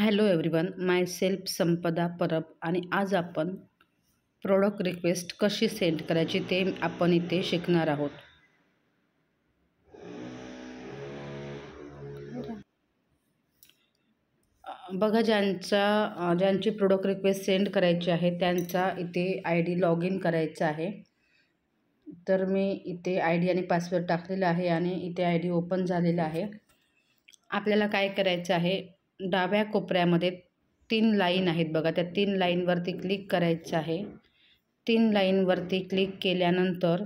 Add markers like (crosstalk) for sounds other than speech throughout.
hello everyone myself Sampada Parab आणि आज आपण प्रोडक्ट रिक्वेस्ट कशी सेंड करायची ते आपण इथे शिकणार आहोत बघा ज्यांचा ज्यांची प्रोडक्ट रिक्वेस्ट सेंड करायची आहे त्यांचा इथे आय डी लॉग इन करायचा आहे तर मी इथे आय डी आणि पासवर्ड टाकलेला आहे आणि इथे आय डी ओपन झालेला आहे आपल्याला काय करायचं आहे डाव्या कोपऱ्यामध्ये तीन लाईन आहेत बघा त्या तीन लाईनवरती क्लिक करायचं आहे तीन लाईनवरती क्लिक केल्यानंतर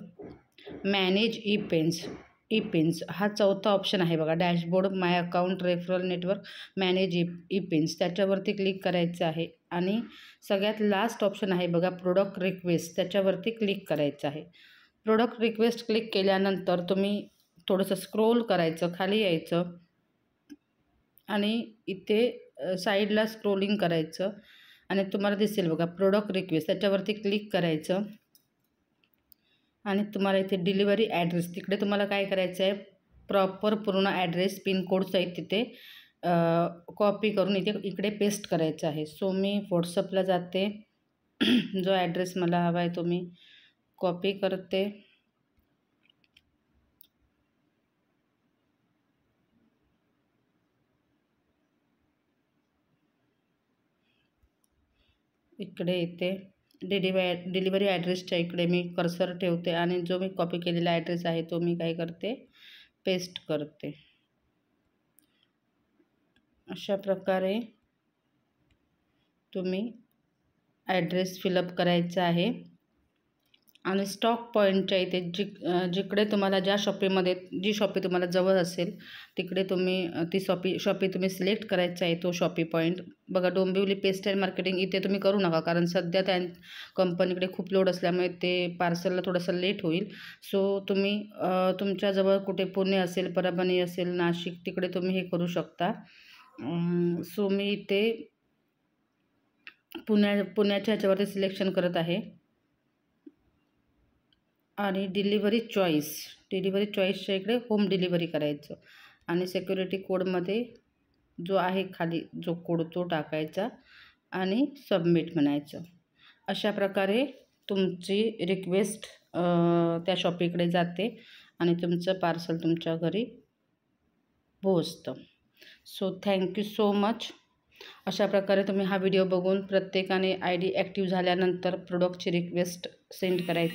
manage e pins e pins हा चौथा ऑप्शन आहे बघा dashboard my account referral network manage e e pins त्याच्यावरती क्लिक करायचं आहे आणि सगळ्यात लास्ट ऑप्शन आहे बघा प्रोडक्ट रिक्वेस्ट त्याच्यावरती क्लिक करायचं आहे प्रोडक्ट रिक्वेस्ट क्लिक केल्यानंतर तुम्ही थोडंसं स्क्रोल करायचं खाली यायचं आणि इथे साईडला स्क्रोलिंग करायचं आणि तुम्हाला दिसेल बघा प्रोडक्ट रिक्वेस्ट त्याच्यावरती क्लिक करायचं आणि तुम्हाला इथे डिलिव्हरी ॲड्रेस तिकडे तुम्हाला काय करायचं आहे प्रॉपर पूर्ण ॲड्रेस पिनकोडसहित तिथे कॉपी करून इथे इकडे पेस्ट करायचं आहे सो मी व्हॉट्सअपला जाते (clears throat) जो ॲड्रेस मला हवा आहे तो मी कॉपी करते इकडे येते डिलिव्ह डिलिव्हरी ॲड्रेसच्या इकडे मी कर्सर ठेवते आणि जो मी कॉपी केलेला ॲड्रेस आहे तो मी काय करते पेस्ट करते अशा प्रकारे तुम्ही ॲड्रेस फिलअप करायचा आहे आणि स्टॉक पॉईंटच्या इथे जिक जिकडे तुम्हाला ज्या शॉपीमध्ये जी शॉपी तुम्हाला जवळ असेल तिकडे तुम्ही ती शॉपी शॉपी तुम्ही सिलेक्ट करायचा आहे तो शॉपी पॉईंट बघा डोंबिवली पेस्टाईल मार्केटिंग इथे तुम्ही करू नका कारण सध्या त्या कंपनीकडे खूप लोड असल्यामुळे ते पार्सलला थोडंसं लेट होईल सो तुम्ही तुमच्याजवळ कुठे पुणे असेल परभणी असेल नाशिक तिकडे तुम्ही हे करू शकता सो मी इथे पुण्या पुण्याच्या ह्याच्यावरती सिलेक्शन करत आहे आणि डिलिव्हरी चॉईस डिलिव्हरी चॉईसच्या इकडे होम डिलिव्हरी करायचं आणि सेक्युरिटी कोडमध्ये जो आहे खाली जो कोड तो टाकायचा आणि सबमिट म्हणायचं अशा प्रकारे तुमची रिक्वेस्ट त्या शॉपीकडे जाते आणि तुमचं पार्सल तुमच्या घरी पोहोचतं सो थँक्यू सो मच अशा प्रकारे तुम्ही हा व्हिडिओ बघून प्रत्येकाने आय डी ॲक्टिव्ह झाल्यानंतर प्रोडक्टची रिक्वेस्ट सेंड करायची